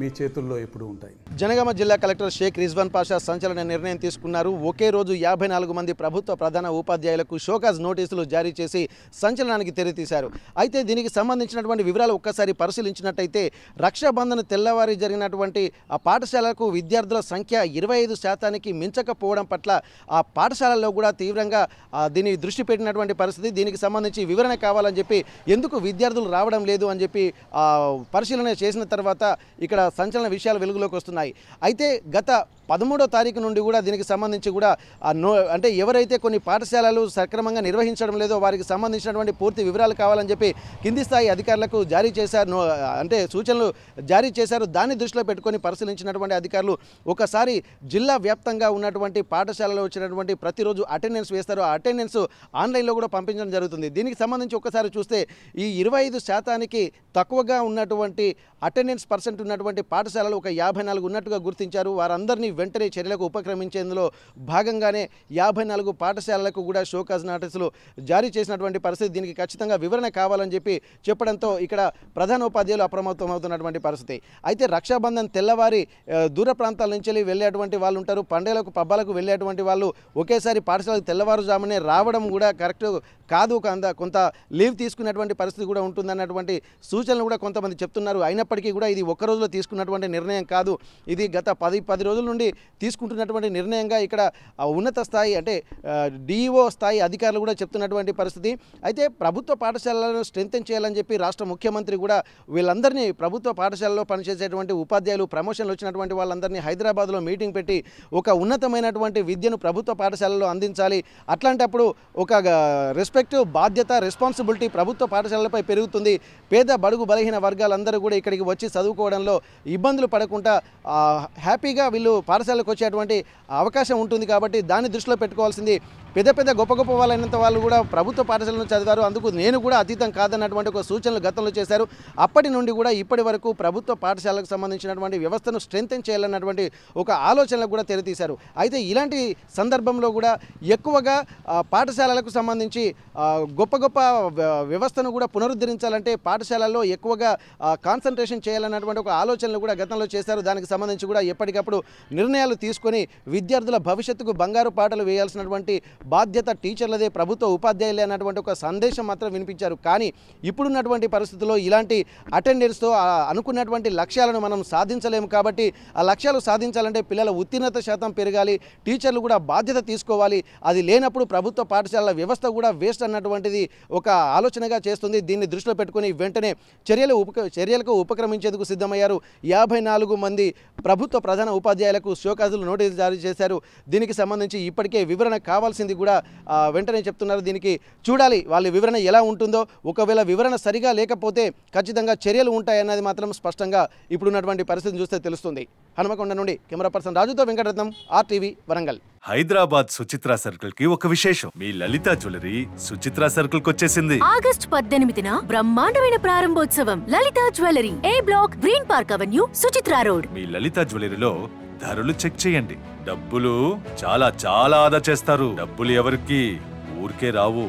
మీ చేతుల్లో ఎప్పుడు ఉంటాయి జనగామ జిల్లా కలెక్టర్ షేక్ రిజ్వాన్ పాషా సంచలన నిర్ణయం తీసుకున్నారు ఒకే రోజు యాభై నాలుగు మంది ప్రభుత్వ ప్రధాన ఉపాధ్యాయులకు షోకాజ్ నోటీసులు జారీ చేసి సంచలనానికి తెరతీశారు అయితే దీనికి సంబంధించినటువంటి వివరాలు ఒక్కసారి పరిశీలించినట్టయితే రక్షాబంధన్ తెల్లవారి జరిగినటువంటి ఆ పాఠశాలకు విద్యార్థుల సంఖ్య ఇరవై ఐదు శాతానికి మించకపోవడం పట్ల ఆ పాఠశాలల్లో కూడా తీవ్రంగా దీని దృష్టి పెట్టినటువంటి పరిస్థితి దీనికి సంబంధించి వివరణ కావాలని చెప్పి ఎందుకు విద్యార్థులు రావడం లేదు అని చెప్పి పరిశీలన చేసిన తర్వాత ఇక్కడ ఇక్కడ సంచలన విషయాలు వెలుగులోకి వస్తున్నాయి అయితే గత పదమూడో తారీఖు నుండి కూడా దీనికి సంబంధించి కూడా నో అంటే ఎవరైతే కొన్ని పాఠశాలలు సక్రమంగా నిర్వహించడం లేదో వారికి సంబంధించినటువంటి పూర్తి వివరాలు కావాలని చెప్పి కింది స్థాయి అధికారులకు జారీ చేశారు అంటే సూచనలు జారీ చేశారు దాన్ని దృష్టిలో పెట్టుకొని పరిశీలించినటువంటి అధికారులు ఒకసారి జిల్లా వ్యాప్తంగా ఉన్నటువంటి పాఠశాలలో వచ్చినటువంటి ప్రతిరోజు అటెండెన్స్ వేస్తారు ఆ అటెండెన్స్ ఆన్లైన్లో కూడా పంపించడం జరుగుతుంది దీనికి సంబంధించి ఒకసారి చూస్తే ఈ ఇరవై శాతానికి తక్కువగా ఉన్నటువంటి అటెండెన్స్ పర్సెంట్ ఉన్నటువంటి ఉన్నటువంటి పాఠశాలలు ఒక యాభై నాలుగు ఉన్నట్టుగా గుర్తించారు వారందరినీ వెంటనే చర్యలకు ఉపక్రమించేందులో భాగంగానే యాభై నాలుగు పాఠశాలలకు కూడా షోకాజ్ నోటీసులు జారీ చేసినటువంటి పరిస్థితి దీనికి ఖచ్చితంగా వివరణ కావాలని చెప్పి చెప్పడంతో ఇక్కడ ప్రధానోపాధ్యాయులు అప్రమత్తం అవుతున్నటువంటి పరిస్థితి అయితే రక్షాబంధన్ తెల్లవారి దూర ప్రాంతాల నుంచి వెళ్ళేటువంటి వాళ్ళు ఉంటారు పండుగలకు పబ్బాలకు వెళ్ళేటువంటి వాళ్ళు ఒకేసారి పాఠశాలకు తెల్లవారుజామునే రావడం కూడా కరెక్ట్ కాదు కాంద కొంత లీవ్ తీసుకునేటువంటి పరిస్థితి కూడా ఉంటుందన్నటువంటి సూచనలు కూడా కొంతమంది చెప్తున్నారు అయినప్పటికీ కూడా ఇది ఒక్కరోజులో తీసుకు తీసుకున్నటువంటి నిర్ణయం కాదు ఇది గత పది పది రోజుల నుండి తీసుకుంటున్నటువంటి నిర్ణయంగా ఇక్కడ ఉన్నత స్థాయి అంటే డిఈఓ స్థాయి అధికారులు కూడా చెప్తున్నటువంటి పరిస్థితి అయితే ప్రభుత్వ పాఠశాలలను స్ట్రెంథెన్ చేయాలని చెప్పి రాష్ట్ర ముఖ్యమంత్రి కూడా వీళ్ళందరినీ ప్రభుత్వ పాఠశాలలో పనిచేసేటువంటి ఉపాధ్యాయులు ప్రమోషన్లు వచ్చినటువంటి వాళ్ళందరినీ హైదరాబాద్లో మీటింగ్ పెట్టి ఒక ఉన్నతమైనటువంటి విద్యను ప్రభుత్వ పాఠశాలలో అందించాలి అట్లాంటప్పుడు ఒక రెస్పెక్ట్ బాధ్యత రెస్పాన్సిబిలిటీ ప్రభుత్వ పాఠశాలలపై పెరుగుతుంది పేద బడుగు బలహీన వర్గాలందరూ కూడా ఇక్కడికి వచ్చి చదువుకోవడంలో ఇబ్బందులు పడకుండా హ్యాపీగా వీళ్ళు పాఠశాలకు వచ్చేటువంటి అవకాశం ఉంటుంది కాబట్టి దాన్ని దృష్టిలో పెట్టుకోవాల్సింది పెద్ద పెద్ద గొప్ప గొప్ప వాళ్ళైనంత వాళ్ళు కూడా ప్రభుత్వ పాఠశాలను చదివారు అందుకు నేను కూడా అతీతం కాదన్నటువంటి ఒక సూచనలు గతంలో చేశారు అప్పటి నుండి కూడా ఇప్పటి వరకు ప్రభుత్వ పాఠశాలకు సంబంధించినటువంటి వ్యవస్థను స్ట్రెంగ్తెన్ చేయాలన్నటువంటి ఒక ఆలోచనలు కూడా తెరతీశారు అయితే ఇలాంటి సందర్భంలో కూడా ఎక్కువగా పాఠశాలలకు సంబంధించి గొప్ప గొప్ప వ్యవస్థను కూడా పునరుద్ధరించాలంటే పాఠశాలల్లో ఎక్కువగా కాన్సన్ట్రేషన్ చేయాలన్నటువంటి ఒక ఆలోచనలు కూడా గతంలో చేశారు దానికి సంబంధించి కూడా ఎప్పటికప్పుడు నిర్ణయాలు తీసుకొని విద్యార్థుల భవిష్యత్తుకు బంగారు పాటలు వేయాల్సినటువంటి బాధ్యత టీచర్లదే ప్రభుత్వ ఉపాధ్యాయులే అన్నటువంటి ఒక సందేశం మాత్రం వినిపించారు కానీ ఇప్పుడున్నటువంటి పరిస్థితుల్లో ఇలాంటి అటెండెన్స్తో అనుకున్నటువంటి లక్ష్యాలను మనం సాధించలేము కాబట్టి ఆ లక్ష్యాలు సాధించాలంటే పిల్లల ఉత్తీర్ణత శాతం పెరగాలి టీచర్లు కూడా బాధ్యత తీసుకోవాలి అది లేనప్పుడు ప్రభుత్వ పాఠశాలల వ్యవస్థ కూడా వేస్ట్ అన్నటువంటిది ఒక ఆలోచనగా చేస్తుంది దీన్ని దృష్టిలో పెట్టుకుని వెంటనే చర్యలు ఉప చర్యలకు ఉపక్రమించేందుకు సిద్ధమయ్యారు యాభై నాలుగు మంది ప్రభుత్వ ప్రధాన ఉపాధ్యాయులకు షోకాజులు నోటీసు జారీ చేశారు దీనికి సంబంధించి ఇప్పటికే వివరణ కావాల్సింది అనేది కూడా వెంటనే చెప్తున్నారు దీనికి చూడాలి వాళ్ళ వివరణ ఎలా ఉంటుందో ఒకవేళ వివరణ సరిగా లేకపోతే ఖచ్చితంగా చర్యలు ఉంటాయన్నది మాత్రం స్పష్టంగా ఇప్పుడున్నటువంటి పరిస్థితిని చూస్తే తెలుస్తుంది హనుమకొండ నుండి కెమెరా పర్సన్ రాజుతో వెంకటరత్నం ఆర్టీవీ వరంగల్ హైదరాబాద్ సుచిత్ర సర్కిల్ కి ఒక విశేషం మీ లలిత జ్యువెలరీ సుచిత్ర సర్కిల్ వచ్చేసింది ఆగస్ట్ పద్దెనిమిదిన బ్రహ్మాండమైన ప్రారంభోత్సవం Lalitha jewellery A block green park avenue Suchitra road మీ లలిత జ్యువెలరీలో ధరలు చెక్ చేయండి డబ్బులు చాలా చాలా ఆదా చేస్తారు డబ్బులు ఎవరికి ఊరికే రావు